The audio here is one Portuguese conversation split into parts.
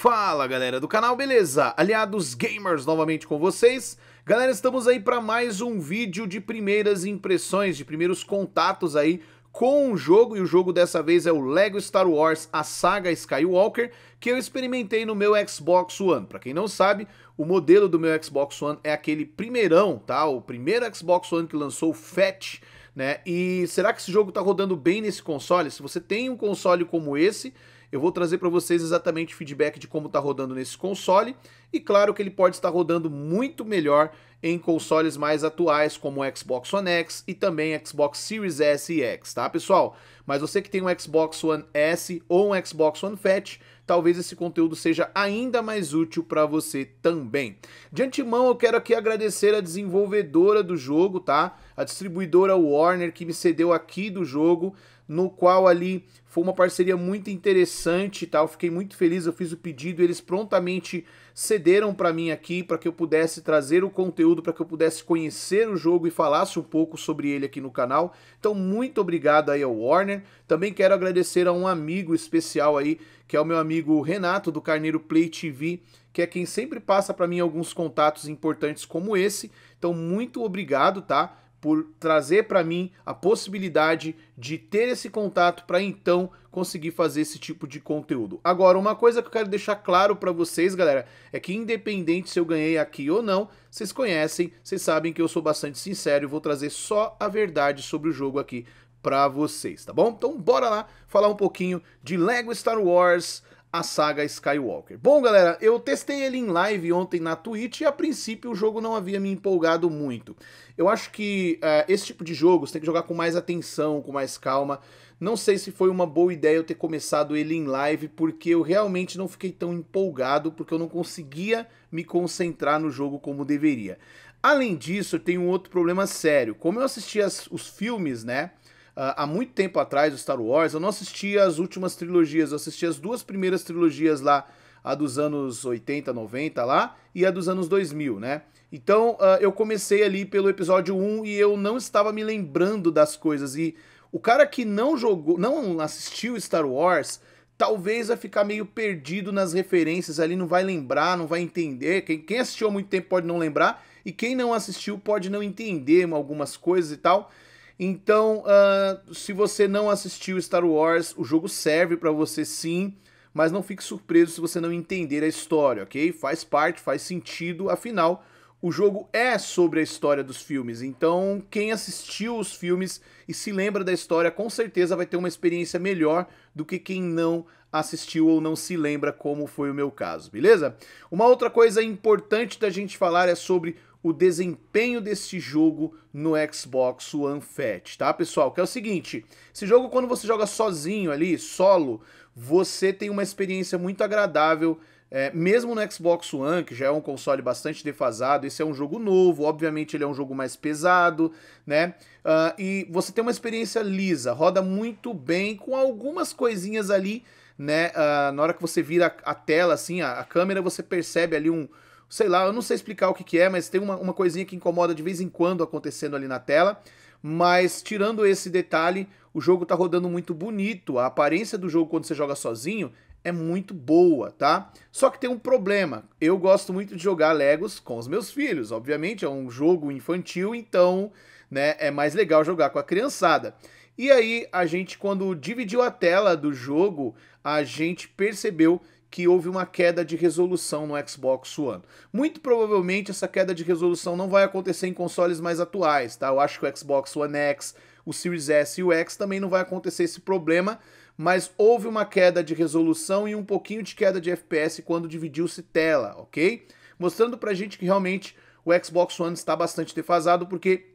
Fala galera do canal, beleza? Aliados Gamers novamente com vocês. Galera, estamos aí para mais um vídeo de primeiras impressões, de primeiros contatos aí com um jogo, e o jogo dessa vez é o LEGO Star Wars A Saga Skywalker, que eu experimentei no meu Xbox One. Para quem não sabe, o modelo do meu Xbox One é aquele primeirão, tá? O primeiro Xbox One que lançou o Fat, né? E será que esse jogo tá rodando bem nesse console? Se você tem um console como esse, eu vou trazer para vocês exatamente feedback de como está rodando nesse console e claro que ele pode estar rodando muito melhor em consoles mais atuais como o Xbox One X e também Xbox Series S e X, tá pessoal? Mas você que tem um Xbox One S ou um Xbox One Fat, talvez esse conteúdo seja ainda mais útil para você também. De antemão, eu quero aqui agradecer a desenvolvedora do jogo, tá? A distribuidora Warner que me cedeu aqui do jogo no qual ali foi uma parceria muito interessante, tá? Eu fiquei muito feliz, eu fiz o pedido, eles prontamente cederam para mim aqui para que eu pudesse trazer o conteúdo, para que eu pudesse conhecer o jogo e falasse um pouco sobre ele aqui no canal. Então, muito obrigado aí ao Warner. Também quero agradecer a um amigo especial aí, que é o meu amigo Renato do Carneiro Play TV, que é quem sempre passa para mim alguns contatos importantes como esse. Então, muito obrigado, tá? por trazer para mim a possibilidade de ter esse contato para então conseguir fazer esse tipo de conteúdo. Agora, uma coisa que eu quero deixar claro para vocês, galera, é que independente se eu ganhei aqui ou não, vocês conhecem, vocês sabem que eu sou bastante sincero e vou trazer só a verdade sobre o jogo aqui para vocês, tá bom? Então bora lá falar um pouquinho de Lego Star Wars a saga Skywalker. Bom, galera, eu testei ele em live ontem na Twitch e a princípio o jogo não havia me empolgado muito. Eu acho que uh, esse tipo de jogo você tem que jogar com mais atenção, com mais calma. Não sei se foi uma boa ideia eu ter começado ele em live, porque eu realmente não fiquei tão empolgado, porque eu não conseguia me concentrar no jogo como deveria. Além disso, eu tenho um outro problema sério. Como eu assisti as, os filmes, né? Ah, há muito tempo atrás, o Star Wars, eu não assisti as últimas trilogias, eu assisti as duas primeiras trilogias lá, a dos anos 80, 90 lá, e a dos anos 2000, né? Então, uh, eu comecei ali pelo episódio 1 e eu não estava me lembrando das coisas. E o cara que não jogou, não assistiu Star Wars, talvez vai ficar meio perdido nas referências ali, não vai lembrar, não vai entender. Quem, quem assistiu há muito tempo pode não lembrar, e quem não assistiu pode não entender algumas coisas e tal. Então, uh, se você não assistiu Star Wars, o jogo serve para você sim, mas não fique surpreso se você não entender a história, ok? Faz parte, faz sentido, afinal, o jogo é sobre a história dos filmes. Então, quem assistiu os filmes e se lembra da história, com certeza vai ter uma experiência melhor do que quem não assistiu ou não se lembra, como foi o meu caso, beleza? Uma outra coisa importante da gente falar é sobre o desempenho deste jogo no Xbox One Fat, tá, pessoal? Que é o seguinte, esse jogo quando você joga sozinho ali, solo, você tem uma experiência muito agradável, é, mesmo no Xbox One, que já é um console bastante defasado, esse é um jogo novo, obviamente ele é um jogo mais pesado, né? Uh, e você tem uma experiência lisa, roda muito bem, com algumas coisinhas ali, né? Uh, na hora que você vira a tela, assim, a, a câmera, você percebe ali um sei lá, eu não sei explicar o que, que é, mas tem uma, uma coisinha que incomoda de vez em quando acontecendo ali na tela. Mas tirando esse detalhe, o jogo tá rodando muito bonito. A aparência do jogo quando você joga sozinho é muito boa, tá? Só que tem um problema. Eu gosto muito de jogar Legos com os meus filhos. Obviamente é um jogo infantil, então, né, é mais legal jogar com a criançada. E aí, a gente, quando dividiu a tela do jogo, a gente percebeu que houve uma queda de resolução no Xbox One. Muito provavelmente essa queda de resolução não vai acontecer em consoles mais atuais, tá? Eu acho que o Xbox One X, o Series S e o X também não vai acontecer esse problema, mas houve uma queda de resolução e um pouquinho de queda de FPS quando dividiu-se tela, ok? Mostrando pra gente que realmente o Xbox One está bastante defasado, porque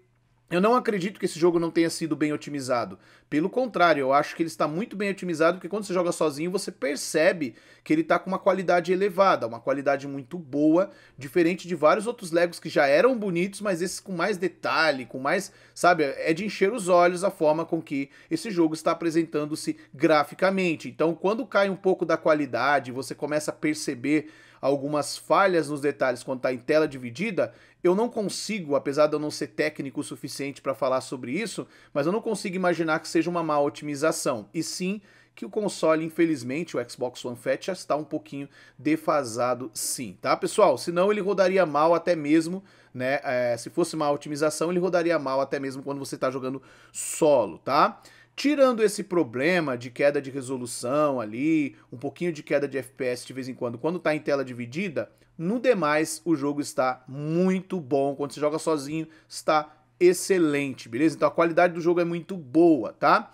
eu não acredito que esse jogo não tenha sido bem otimizado. Pelo contrário, eu acho que ele está muito bem otimizado, porque quando você joga sozinho, você percebe que ele está com uma qualidade elevada, uma qualidade muito boa, diferente de vários outros Legos que já eram bonitos, mas esse com mais detalhe, com mais, sabe, é de encher os olhos a forma com que esse jogo está apresentando-se graficamente. Então, quando cai um pouco da qualidade, você começa a perceber algumas falhas nos detalhes quando está em tela dividida, eu não consigo, apesar de eu não ser técnico o suficiente para falar sobre isso, mas eu não consigo imaginar que seja uma má otimização, e sim que o console, infelizmente, o Xbox One Fat já está um pouquinho defasado sim, tá pessoal? Senão ele rodaria mal até mesmo né? É, se fosse uma otimização, ele rodaria mal até mesmo quando você está jogando solo, tá? Tirando esse problema de queda de resolução ali, um pouquinho de queda de FPS de vez em quando, quando está em tela dividida, no demais o jogo está muito bom. Quando você joga sozinho, está excelente, beleza? Então a qualidade do jogo é muito boa, tá?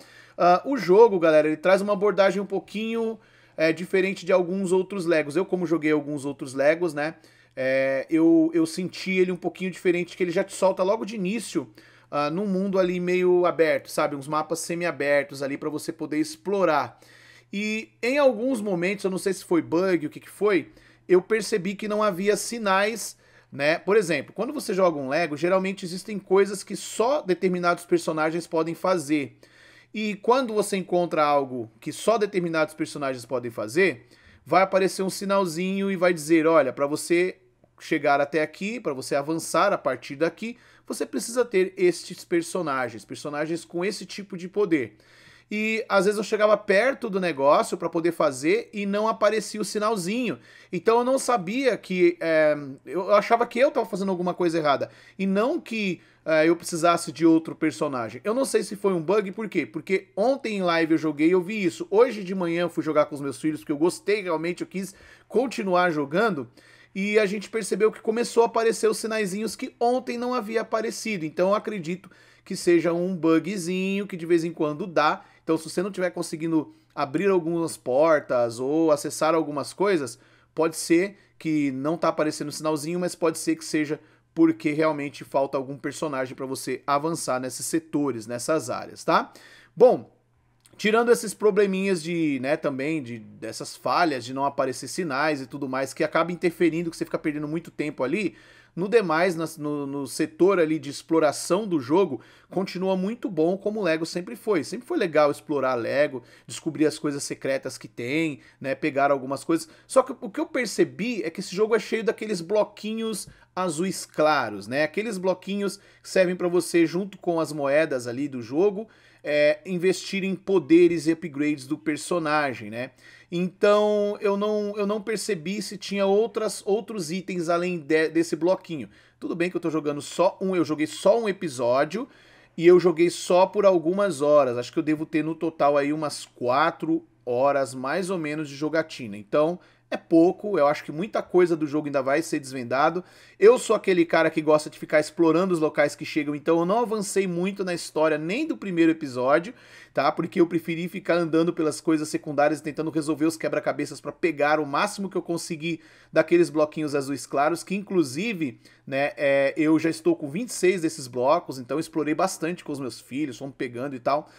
Uh, o jogo, galera, ele traz uma abordagem um pouquinho é, diferente de alguns outros Legos. Eu, como joguei alguns outros Legos, né? É, eu, eu senti ele um pouquinho diferente, que ele já te solta logo de início uh, num mundo ali meio aberto, sabe? Uns mapas semi-abertos ali para você poder explorar. E em alguns momentos, eu não sei se foi bug, o que, que foi, eu percebi que não havia sinais, né? Por exemplo, quando você joga um Lego, geralmente existem coisas que só determinados personagens podem fazer. E quando você encontra algo que só determinados personagens podem fazer, vai aparecer um sinalzinho e vai dizer, olha, para você chegar até aqui, para você avançar a partir daqui, você precisa ter estes personagens, personagens com esse tipo de poder. E às vezes eu chegava perto do negócio para poder fazer e não aparecia o sinalzinho. Então eu não sabia que. É, eu achava que eu estava fazendo alguma coisa errada. E não que é, eu precisasse de outro personagem. Eu não sei se foi um bug, por quê? Porque ontem em live eu joguei e eu vi isso. Hoje de manhã eu fui jogar com os meus filhos, porque eu gostei realmente, eu quis continuar jogando e a gente percebeu que começou a aparecer os sinaizinhos que ontem não havia aparecido. Então eu acredito que seja um bugzinho que de vez em quando dá. Então se você não estiver conseguindo abrir algumas portas ou acessar algumas coisas, pode ser que não tá aparecendo o sinalzinho, mas pode ser que seja porque realmente falta algum personagem para você avançar nesses setores, nessas áreas, tá? Bom, Tirando esses probleminhas de, né, também, de, dessas falhas, de não aparecer sinais e tudo mais, que acaba interferindo, que você fica perdendo muito tempo ali, no demais, no, no, setor ali de exploração do jogo, continua muito bom como o Lego sempre foi. Sempre foi legal explorar Lego, descobrir as coisas secretas que tem, né? Pegar algumas coisas. Só que o que eu percebi é que esse jogo é cheio daqueles bloquinhos azuis claros, né? Aqueles bloquinhos que servem para você junto com as moedas ali do jogo é, investir em poderes e upgrades do personagem, né? Então eu não, eu não percebi se tinha outras, outros itens além de, desse bloquinho. Tudo bem que eu tô jogando só um, eu joguei só um episódio e eu joguei só por algumas horas. Acho que eu devo ter no total aí umas 4 horas mais ou menos de jogatina. Então é pouco. Eu acho que muita coisa do jogo ainda vai ser desvendado. Eu sou aquele cara que gosta de ficar explorando os locais que chegam, então eu não avancei muito na história nem do primeiro episódio, tá? Porque eu preferi ficar andando pelas coisas secundárias e tentando resolver os quebra-cabeças para pegar o máximo que eu consegui daqueles bloquinhos azuis claros, que inclusive, né, é, eu já estou com 26 desses blocos, então explorei bastante com os meus filhos, fomos pegando e tal.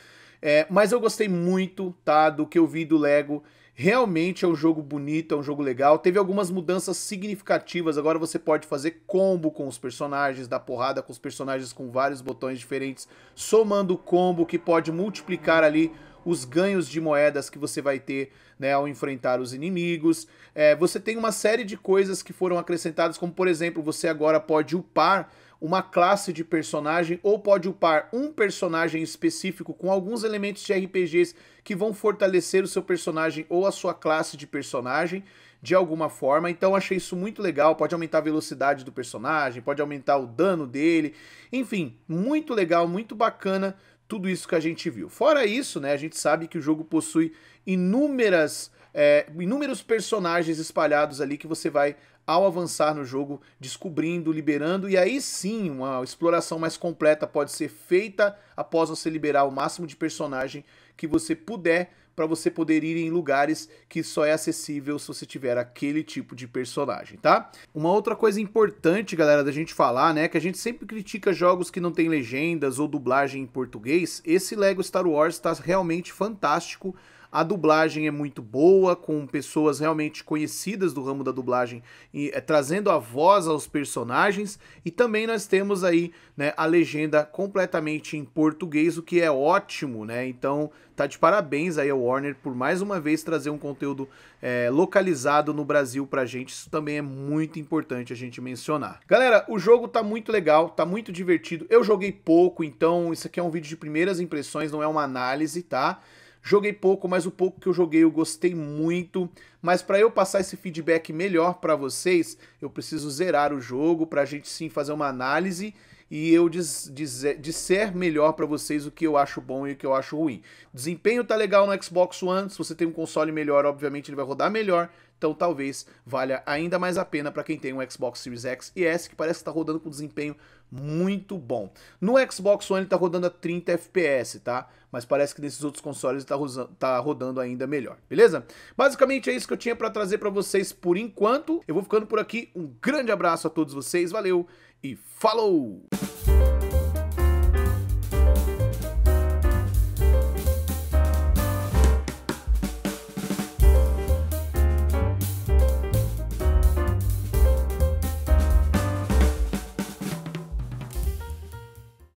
É, mas eu gostei muito, tá, do que eu vi do Lego. Realmente é um jogo bonito, é um jogo legal. Teve algumas mudanças significativas. Agora você pode fazer combo com os personagens, dar porrada com os personagens com vários botões diferentes, somando combo que pode multiplicar ali os ganhos de moedas que você vai ter né, ao enfrentar os inimigos. É, você tem uma série de coisas que foram acrescentadas, como por exemplo, você agora pode upar uma classe de personagem ou pode upar um personagem específico com alguns elementos de RPGs que vão fortalecer o seu personagem ou a sua classe de personagem de alguma forma. Então achei isso muito legal, pode aumentar a velocidade do personagem, pode aumentar o dano dele. Enfim, muito legal, muito bacana tudo isso que a gente viu. Fora isso, né, a gente sabe que o jogo possui inúmeras é, inúmeros personagens espalhados ali que você vai ao avançar no jogo, descobrindo, liberando, e aí sim uma exploração mais completa pode ser feita após você liberar o máximo de personagem que você puder para você poder ir em lugares que só é acessível se você tiver aquele tipo de personagem, tá? Uma outra coisa importante, galera, da gente falar, né, que a gente sempre critica jogos que não tem legendas ou dublagem em português. Esse Lego Star Wars está realmente fantástico a dublagem é muito boa, com pessoas realmente conhecidas do ramo da dublagem e é, trazendo a voz aos personagens. E também nós temos aí né, a legenda completamente em português, o que é ótimo, né? Então tá de parabéns aí ao Warner por mais uma vez trazer um conteúdo é, localizado no Brasil pra gente. Isso também é muito importante a gente mencionar. Galera, o jogo tá muito legal, tá muito divertido. Eu joguei pouco, então isso aqui é um vídeo de primeiras impressões, não é uma análise, tá? Joguei pouco, mas o pouco que eu joguei eu gostei muito. Mas para eu passar esse feedback melhor para vocês, eu preciso zerar o jogo para a gente sim fazer uma análise e eu disser melhor para vocês o que eu acho bom e o que eu acho ruim. Desempenho tá legal no Xbox One, se você tem um console melhor, obviamente ele vai rodar melhor, então talvez valha ainda mais a pena para quem tem um Xbox Series X e S, que parece que tá rodando com desempenho muito bom. No Xbox One ele tá rodando a 30 FPS, tá? Mas parece que nesses outros consoles tá, tá rodando ainda melhor, beleza? Basicamente é isso que eu tinha para trazer para vocês por enquanto. Eu vou ficando por aqui. Um grande abraço a todos vocês, valeu e falou!